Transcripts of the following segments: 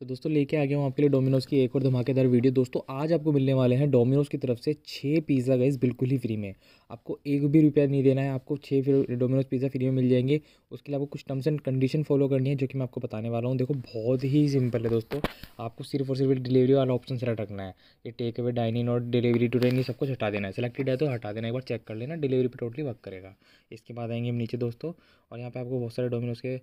तो दोस्तों लेके आ गया हूँ आपके लिए डोमिनोज़ की एक और धमाकेदार वीडियो दोस्तों आज आपको मिलने वाले हैं डोमिनोज़ की तरफ से छः पिज़्ज़ा गई बिल्कुल ही फ्री में आपको एक भी रुपया नहीं देना है आपको छः डोमिनोज़ पिज़्ज़ा फ्री में मिल जाएंगे उसके लिए आपको कुछ टर्म्स एंड कंडीशन फॉलो करनी है जो कि मैं आपको बताने वाला हूँ देखो बहुत ही सिंपल है दोस्तों आपको सिर्फ और सिर्फ डिलीवरी वाला ऑप्शन सेलेक्ट रखना है ये टेक अवे डाइनिंग और डिलीवरी टू डाइनिंग सब कुछ हटा देना है सेलेक्टेड है तो हटा देना एक बार चेक कर लेना डिलीवरी पर टोटली वर्क करेगा इसके बाद आएंगे हम नीचे दोस्तों और यहाँ पर आपको बहुत सारे डोमिनोज़ के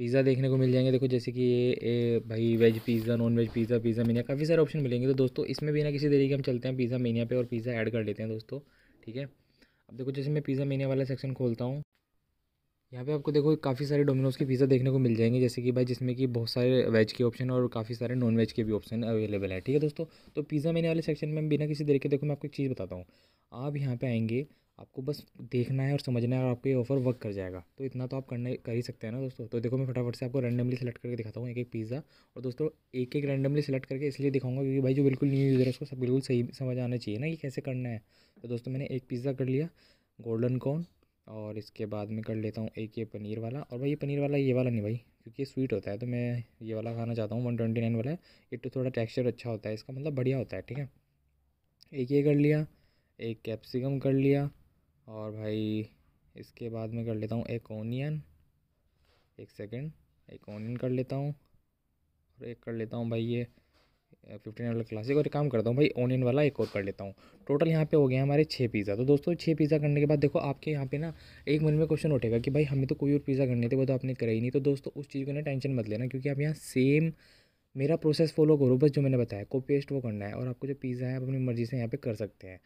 पिज़्ज़ा देखने को मिल जाएंगे देखो जैसे कि ये ए, भाई veg pizza non veg pizza pizza mania काफ़ी सारे ऑप्शन मिलेंगे तो दोस्तों इसमें भी ना किसी तरीके हम चलते हैं पिज़्ज़ा मीनिया पे और पिज़्ज़ा ऐड कर लेते हैं दोस्तों ठीक है अब देखो जैसे मैं पिज़्ज़ा मीनिया वाला सेक्शन खोलता हूँ यहाँ पे आपको देखो काफ़ी सारे डोमिनोज के पिज़्ज़ा देखने को मिल जाएंगे जैसे कि भाई जिसमें कि बहुत सारे वेज के ऑप्शन और काफ़ी सारे नॉन वेज के भी ऑप्शन अवेलेबल है ठीक है दोस्तों तो पिज़्ज़ा मीनिया वाले सेक्शन में बिना किसी तरीके देखो मैं आपको एक चीज़ बताता हूँ आप यहाँ पर आएंगे आपको बस देखना है और समझना है और आपके ऑफ़र वर्क कर जाएगा तो इतना तो आप करने कर ही सकते हैं ना दोस्तों तो देखो मैं फटाफट से आपको रैंडमली सेलेक्ट करके दिखाता हूँ एक एक पिज़्ज़ा और दोस्तों एक एक रैंडमली सेलेक्ट करके इसलिए दिखाऊंगा क्योंकि भाई जो बिल्कुल न्यू यूज़र है उसको सब बिल्कुल सही समझ आना चाहिए ना कि कैसे करना है तो दोस्तों मैंने एक पिज़्ज़ा कर लिया गोल्डन कॉर्न और इसके बाद में कर लेता हूँ एक ये पनीर वाला और भाई ये पनीर वाला ये वाला नहीं भाई क्योंकि ये स्वीट होता है तो मैं ये वाला खाना चाहता हूँ वन ट्वेंटी नाइन वाला ये तो थोड़ा टेक्सचर अच्छा होता है इसका मतलब बढ़िया होता है ठीक है एक ये कर लिया एक कैप्सिकम कर लिया और भाई इसके बाद मैं कर लेता हूँ एक ओनियन एक सेकंड एक ओनियन कर लेता हूँ और एक कर लेता हूँ भाई ये फिफ्टीन वाला क्लासिक और एक काम करता हूँ भाई ओनियन वाला एक और कर लेता हूँ टोटल यहाँ पे हो गया हमारे छः पिज़्ज़ा तो दोस्तों छः पिज़्ज़ा करने के बाद देखो आपके यहाँ पे ना एक मन में क्वेश्चन उठेगा कि भाई हमें तो कोई और पिज़्ज़ा करने थे वो तो आपने कराई नहीं तो दोस्तों उस चीज़ को ना टेंशन मत लेना क्योंकि आप यहाँ सेम मेरा प्रोसेस फॉलो करो बस जो मैंने बताया कॉपी पेस्ट वो करना है और आपको जो पिज़्ज़ा है आप अपनी मर्ज़ी से यहाँ पर कर सकते हैं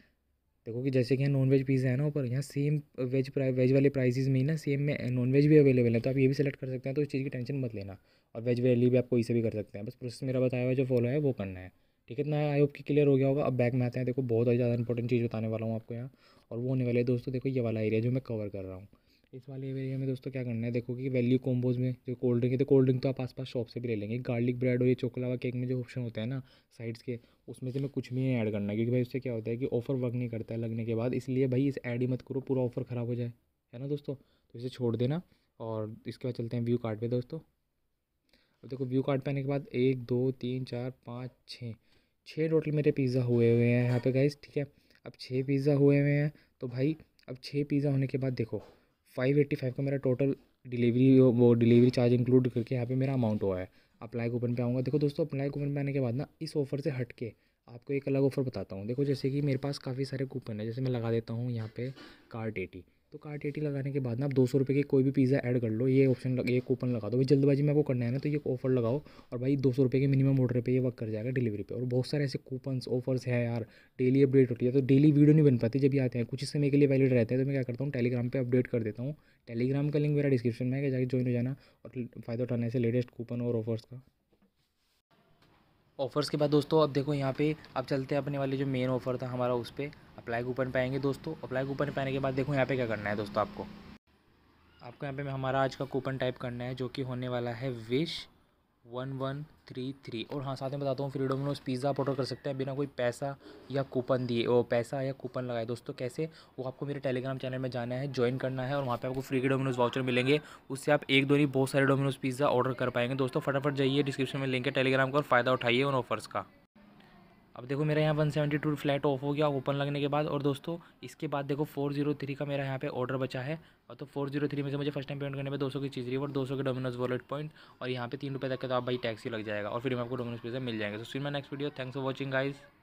देखो कि जैसे कि यहाँ नॉन वेज पिज़्ज़ा है ना ऊपर यहाँ सेम वेज प्राइ वेज वाले प्राइजेज़ में ही ना सेम में नॉन eh, वेज भी अवेलेबल है तो आप ये भी सेलेक्ट कर सकते हैं तो इस चीज़ की टेंशन मत लेना और वेज वाली भी आप कोई से भी कर सकते हैं बस प्रोसेस मेरा बताया हुआ जो फॉलो है वो करना है ठीक है इतना आई होप कि क्लियर हो गया होगा अब बैक में आते हैं देखो बहुत ज़्यादा इंपॉर्टेंट चीज़ बताने वाला हूँ आपको यहाँ और वो होने वाले दोस्तों देखो ये वाला एरिया जो मैं कवर कर रहा हूँ इस वाले एरिया में दोस्तों क्या करना है देखो कि वैल्यू कॉम्बोज में जो कोल्ड ड्रिंक है तो कोल्ड ड्रिंक तो आप आस पास शॉप से भी ले लेंगे गार्लिक ब्रेड और ये चोकलावा केक में जो ऑप्शन होता है ना साइड्स के उसमें से मैं कुछ भी नहीं ऐड करना क्योंकि भाई उससे क्या होता है कि ऑफर वर्क नहीं करता है लगने के बाद इसलिए भाई इस ऐड ही मत करो पूरा ऑफर ख़राब हो जाए है ना दोस्तों तो इसे छोड़ देना और इसके बाद चलते हैं व्यू कार्ड पर दोस्तों अब देखो व्यू कार्ड पर आने के बाद एक दो तीन चार पाँच छः छः टोटल मेरे पिज़्ज़ा हुए हुए हैं यहाँ पे गाइस ठीक है अब छः पिज़्ज़ा हुए हुए हैं तो भाई अब छः पिज़्ज़ा होने के बाद देखो फाइव एट्टी फाइव का मेरा टोटल डिलीवरी वो डिलीवरी चार्ज इंक्लूड करके यहाँ पे मेरा अमाउंट हुआ है अप्लाई कूपन पे आऊँगा देखो दोस्तों अप्लाई कूपन पे आने के बाद ना इस ऑफर से हट के आपको एक अलग ऑफ़र बताता हूँ देखो जैसे कि मेरे पास काफ़ी सारे कूपन है जैसे मैं लगा देता हूँ यहाँ पे कार्ड एटी तो कार्ट एटी लगाने के बाद ना आप दो सौ रुपये की कोई भी पिज़्ज़ा ऐड कर लो ये ऑप्शन लग ये कूपन लगा दो भाई जल्दबाजी में आपको करना है ना तो ये ऑफर लगाओ और भाई दो सौ रुपये के मिनिमम ऑर्डर पे ये वर्क कर जाएगा डिलीवरी पे और बहुत सारे ऐसे कूपन्स ऑफर्स है यार डेली अपडेट होती है तो डेली वीडियो नहीं बन पाती जब ये आते हैं कुछ ही समय के लिए वैलिड रहते हैं तो मैं क्या करता हूँ टेलीग्राम पर अपडेट कर देता हूँ टेलीग्राम का लिंक मेरा डिस्क्रिप्शन में है जाके ज्वाइन हो जाना और फ़ायदा उठाना ऐसे लेटेस्ट कूपन और ऑफर्स का ऑफ़र्स के बाद दोस्तों अब देखो यहाँ पे अब चलते हैं अपने वाले जो मेन ऑफ़र था हमारा उस पर अप्लाई कूपन पाएंगे दोस्तों अप्लाई कूपन पाने के बाद देखो यहाँ पे क्या करना है दोस्तों आपको आपको यहाँ पे हमारा आज का कूपन टाइप करना है जो कि होने वाला है wish one one three three और हाँ साथ में बताता हूँ फ्री डोमिनोज पिज़्ज़ा आप ऑर्डर कर सकते हैं बिना कोई पैसा या कूपन दिए वो पैसा या कूपन लगाए दोस्तों कैसे वो आपको मेरे टेलीग्राम चैनल में जाना है ज्वाइन करना है और वहाँ पे आपको फ्री के डोमिनोज वाउचर मिलेंगे उससे आप एक दो नहीं बहुत सारे डोमिनोज पिज़्ज़ा ऑर्डर कर पाएंगे दोस्तों फटाफट जाइए डिस्क्रिप्शन में लिंक है टेलीग्राम का और फ़ायदा उठाइए उन ऑफर्स का अब देखो मेरा यहाँ one seventy two flat off हो गया ओपन लगने के बाद और दोस्तों इसके बाद देखो फोर जीरो थ्री का मेरा यहाँ पे ऑर्डर बचा है और तो फोर जीरो थ्री में से मुझे फर्स्ट टाइम पेमेंट करने में दो सौ की चीज़ और दो सौ के डोमिनोज वॉलेट पॉइंट और यहाँ पे तीन रुपये तक का तो आप भाई टैक्सी लग जाएगा और तो फिर आपको डोमिनोज पे मिल जाएगा तो सी मैं next video thanks for watching guys